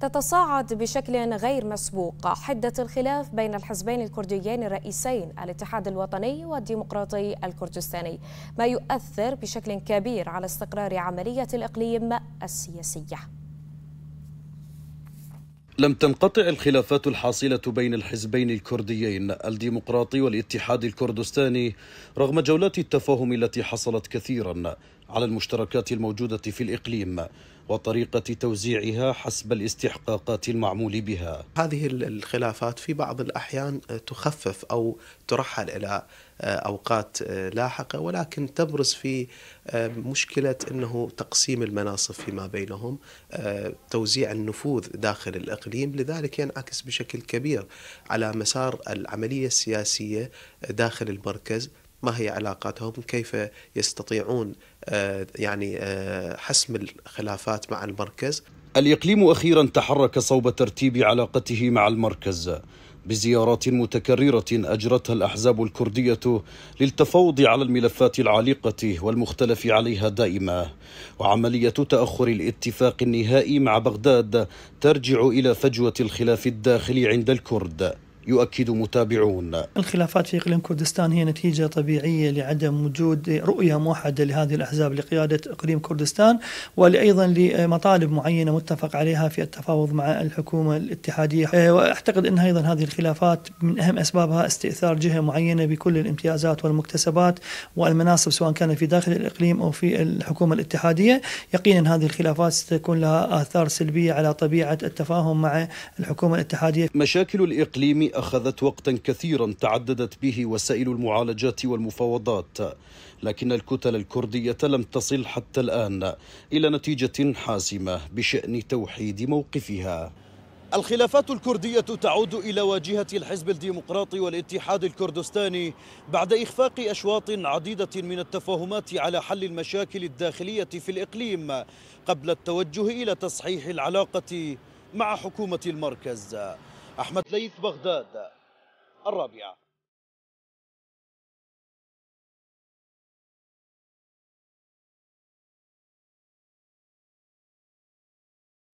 تتصاعد بشكل غير مسبوق حدة الخلاف بين الحزبين الكرديين الرئيسين الاتحاد الوطني والديمقراطي الكردستاني ما يؤثر بشكل كبير على استقرار عملية الإقليم السياسية لم تنقطع الخلافات الحاصلة بين الحزبين الكرديين الديمقراطي والاتحاد الكردستاني رغم جولات التفاهم التي حصلت كثيرا على المشتركات الموجودة في الإقليم وطريقة توزيعها حسب الاستحقاقات المعمول بها هذه الخلافات في بعض الأحيان آه، تخفف أو ترحل إلى آه، أوقات آه، لاحقة ولكن تبرز في مشكلة أنه تقسيم المناصب فيما بينهم توزيع النفوذ داخل الإقليم لذلك ينعكس بشكل كبير على مسار العملية السياسية داخل المركز ما هي علاقاتهم كيف يستطيعون آه، يعني آه، حسم الخلافات مع المركز الإقليم أخيرا تحرك صوب ترتيب علاقته مع المركز بزيارات متكررة أجرتها الأحزاب الكردية للتفاوض على الملفات العالقة والمختلف عليها دائما وعملية تأخر الاتفاق النهائي مع بغداد ترجع إلى فجوة الخلاف الداخلي عند الكرد يؤكد متابعون الخلافات في اقليم كردستان هي نتيجه طبيعيه لعدم وجود رؤيه موحده لهذه الاحزاب لقياده اقليم كردستان وايضا لمطالب معينه متفق عليها في التفاوض مع الحكومه الاتحاديه آه، واعتقد ان ايضا هذه الخلافات من اهم اسبابها استئثار جهه معينه بكل الامتيازات والمكتسبات والمناصب سواء كان في داخل الاقليم او في الحكومه الاتحاديه يقينا هذه الخلافات ستكون لها اثار سلبيه على طبيعه التفاهم مع الحكومه الاتحاديه مشاكل الاقليم أخذت وقتا كثيرا تعددت به وسائل المعالجات والمفاوضات لكن الكتل الكردية لم تصل حتى الآن إلى نتيجة حاسمة بشأن توحيد موقفها الخلافات الكردية تعود إلى واجهة الحزب الديمقراطي والاتحاد الكردستاني بعد إخفاق أشواط عديدة من التفاهمات على حل المشاكل الداخلية في الإقليم قبل التوجه إلى تصحيح العلاقة مع حكومة المركز أحمد ليث بغداد الرابعة